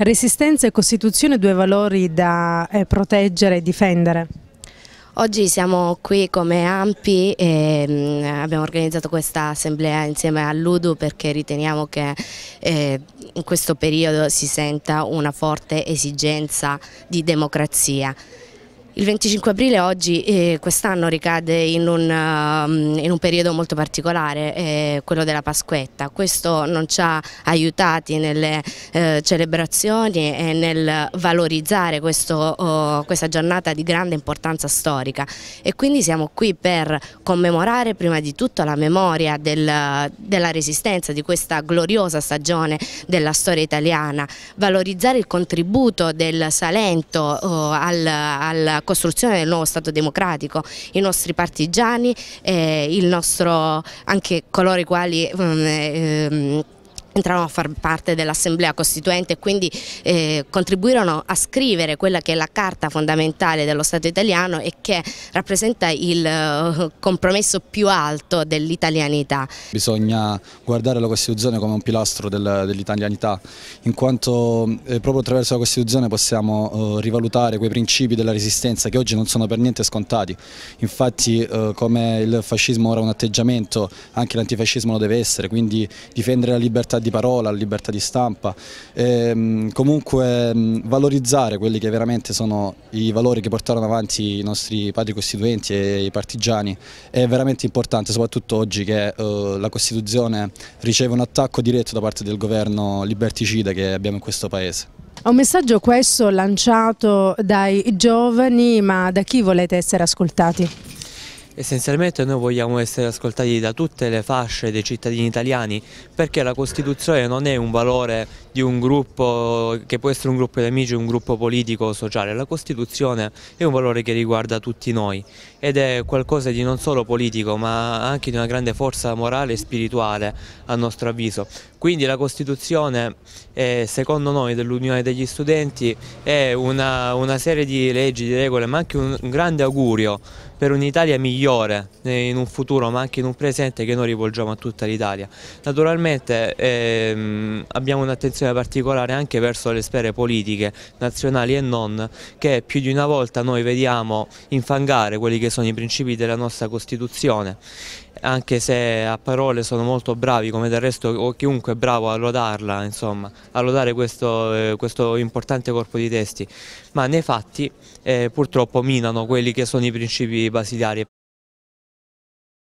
Resistenza e Costituzione, due valori da eh, proteggere e difendere. Oggi siamo qui come AMPI e mm, abbiamo organizzato questa assemblea insieme all'Udu perché riteniamo che eh, in questo periodo si senta una forte esigenza di democrazia. Il 25 aprile oggi e quest'anno ricade in un, um, in un, periodo molto particolare, eh, quello della Pasquetta. Questo non ci ha aiutati nelle eh, celebrazioni e nel valorizzare questo, oh, questa giornata di grande importanza storica e quindi siamo qui per commemorare prima di tutto la memoria del, della resistenza di questa gloriosa stagione della storia italiana, valorizzare il contributo del Salento oh, al, al costruzione del nuovo Stato democratico, i nostri partigiani, eh, nostro, anche coloro i quali... Ehm, entrarono a far parte dell'Assemblea Costituente e quindi eh, contribuirono a scrivere quella che è la carta fondamentale dello Stato italiano e che rappresenta il eh, compromesso più alto dell'italianità. Bisogna guardare la Costituzione come un pilastro del, dell'italianità in quanto eh, proprio attraverso la Costituzione possiamo eh, rivalutare quei principi della resistenza che oggi non sono per niente scontati. Infatti eh, come il fascismo ora è un atteggiamento anche l'antifascismo lo deve essere, quindi difendere la libertà di di parola, alla libertà di stampa, e, ehm, comunque ehm, valorizzare quelli che veramente sono i valori che portarono avanti i nostri padri costituenti e i partigiani è veramente importante, soprattutto oggi che eh, la Costituzione riceve un attacco diretto da parte del governo liberticida che abbiamo in questo Paese. Un messaggio questo lanciato dai giovani, ma da chi volete essere ascoltati? Essenzialmente noi vogliamo essere ascoltati da tutte le fasce dei cittadini italiani perché la Costituzione non è un valore di un gruppo che può essere un gruppo di amici, un gruppo politico o sociale, la Costituzione è un valore che riguarda tutti noi ed è qualcosa di non solo politico ma anche di una grande forza morale e spirituale a nostro avviso. Quindi la Costituzione, eh, secondo noi, dell'Unione degli Studenti è una, una, serie di leggi, di regole, ma anche un, un grande augurio per un'Italia migliore eh, in un futuro, ma anche in un presente che noi rivolgiamo a tutta l'Italia. Naturalmente ehm, abbiamo un'attenzione particolare anche verso le sfere politiche, nazionali e non, che più di una volta noi vediamo infangare quelli che sono i principi della nostra Costituzione, anche se a parole sono molto bravi, come del resto chiunque comunque bravo a lodarla, insomma, a lodare questo, eh, questo importante corpo di testi, ma nei fatti eh, purtroppo minano quelli che sono i principi basilari.